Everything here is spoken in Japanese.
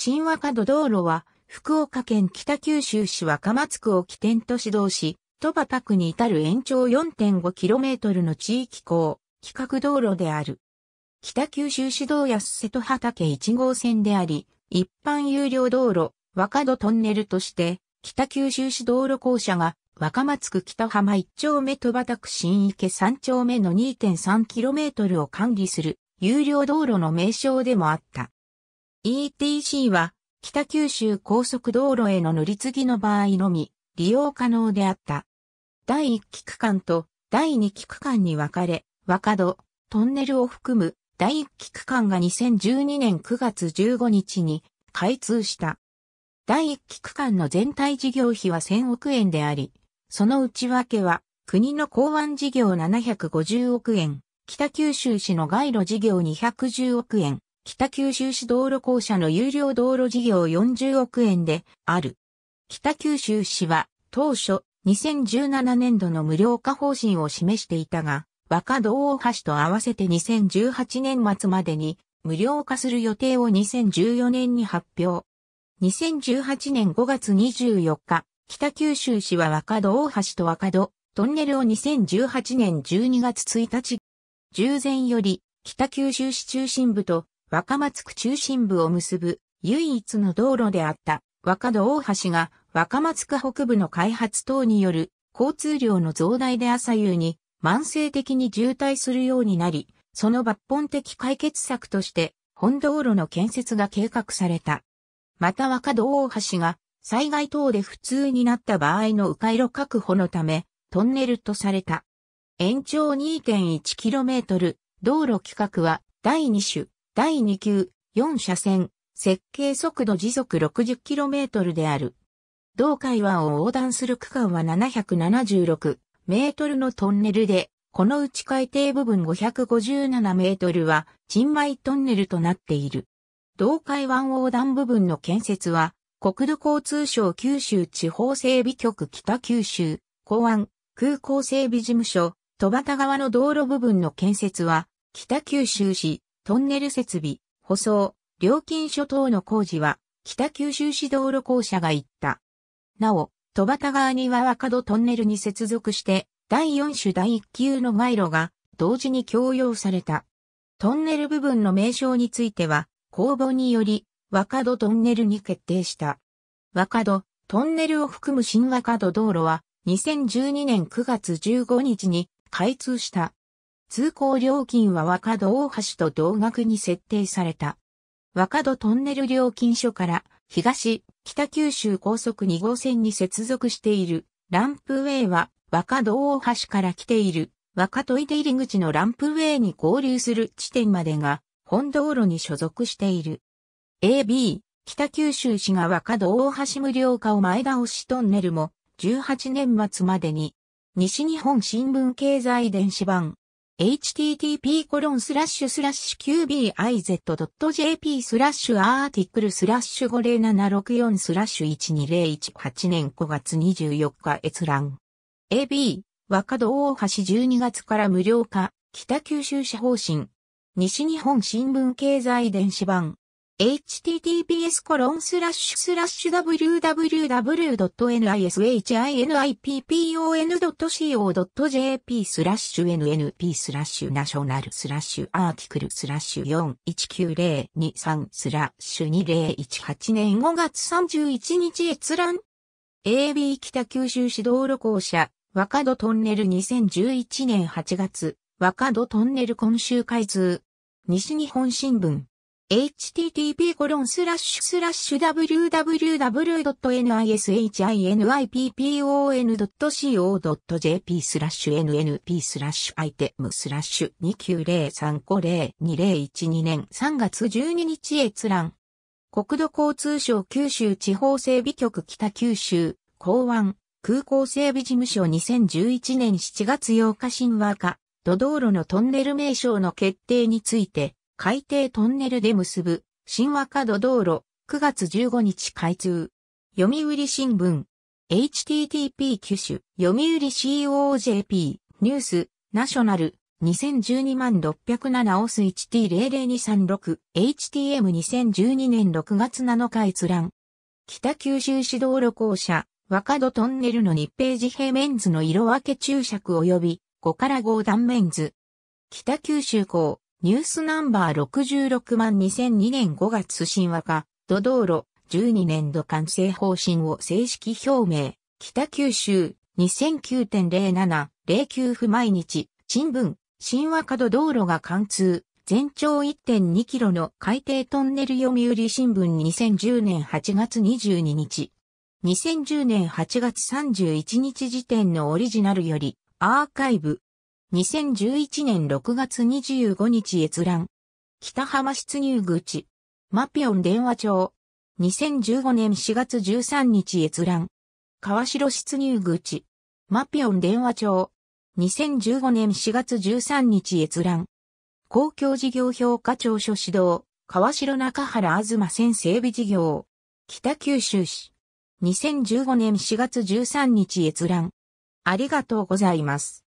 新和歌道路は、福岡県北九州市若松区を起点と指導し、戸畑区に至る延長 4.5km の地域港、規格道路である。北九州市道安瀬戸畑1号線であり、一般有料道路、若戸トンネルとして、北九州市道路公社が、若松区北浜1丁目戸畑区新池3丁目の 2.3km を管理する、有料道路の名称でもあった。ETC は北九州高速道路への乗り継ぎの場合のみ利用可能であった。第1期区間と第2期区間に分かれ、若戸、トンネルを含む第1期区間が2012年9月15日に開通した。第1期区間の全体事業費は1000億円であり、その内訳は国の港湾事業750億円、北九州市の街路事業210億円、北九州市道路公社の有料道路事業40億円である。北九州市は当初2017年度の無料化方針を示していたが、若道大橋と合わせて2018年末までに無料化する予定を2014年に発表。2018年5月24日、北九州市は若戸大橋と若戸トンネルを2018年12月1日、従前より北九州市中心部と若松区中心部を結ぶ唯一の道路であった若戸大橋が若松区北部の開発等による交通量の増大で朝夕に慢性的に渋滞するようになり、その抜本的解決策として本道路の建設が計画された。また若戸大橋が災害等で不通になった場合の迂回路確保のためトンネルとされた。延長 2.1km 道路規格は第2種第2級、4車線、設計速度時速 60km である。同海湾を横断する区間は 776m のトンネルで、このうち海底部分 557m は、人米トンネルとなっている。同海湾横断部分の建設は、国土交通省九州地方整備局北九州、港湾、空港整備事務所、戸端側の道路部分の建設は、北九州市、トンネル設備、舗装、料金所等の工事は、北九州市道路公社が行った。なお、戸端川には若戸トンネルに接続して、第4種第1級の街路が、同時に供用された。トンネル部分の名称については、公募により、若戸トンネルに決定した。若戸、トンネルを含む新若戸道路は、2012年9月15日に開通した。通行料金は若戸大橋と同額に設定された。若戸トンネル料金所から東北九州高速2号線に接続しているランプウェイは若戸大橋から来ている若戸出入り口のランプウェイに合流する地点までが本道路に所属している。AB 北九州市が若戸大橋無料化を前倒しトンネルも18年末までに西日本新聞経済電子版 http qbiz.jp スラッシュアーティクルスラッシュ50764スラッシュ12018年5月24日閲覧。AB、若戸大橋12月から無料化、北九州市方針。西日本新聞経済電子版。https www.nishinipon.co.jp スラッシュ nnp スラッシュナショナルスラッシュアーティクルスラッシュ419023スラッシュ2018年5月31日閲覧 AB 北九州市道路公社若戸トンネル2011年8月若戸トンネル今週開通西日本新聞 http://www.nishinipon.co.jp スラッシュ nnp スラッシュアイテムスラッシュ2903502012年3月12日閲覧。国土交通省九州地方整備局北九州港湾空港整備事務所2011年7月8日新和化、土道路のトンネル名称の決定について海底トンネルで結ぶ、新和角道路、9月15日開通。読売新聞、http 九州、読売 COJP、ニュース、ナショナル、2012万607オス 1T00236、HTM2012 年6月7日閲覧。北九州市道路公社、和角トンネルの日ページ平面図の色分け注釈及び5から5断面図。北九州港、ニュースナンバー66万2002年5月神話化、土道路、12年度完成方針を正式表明、北九州、2009.07、09不毎日、新聞、神話角道路が貫通、全長1.2キロの海底トンネル読売新聞2010年8月22日。2010年8月31日時点のオリジナルより、アーカイブ、2011年6月25日閲覧。北浜出入口。マピオン電話帳。2015年4月13日閲覧。川城出入口。マピオン電話帳。2015年4月13日閲覧。公共事業評価庁所指導。川城中原東線整備事業。北九州市。2015年4月13日閲覧。ありがとうございます。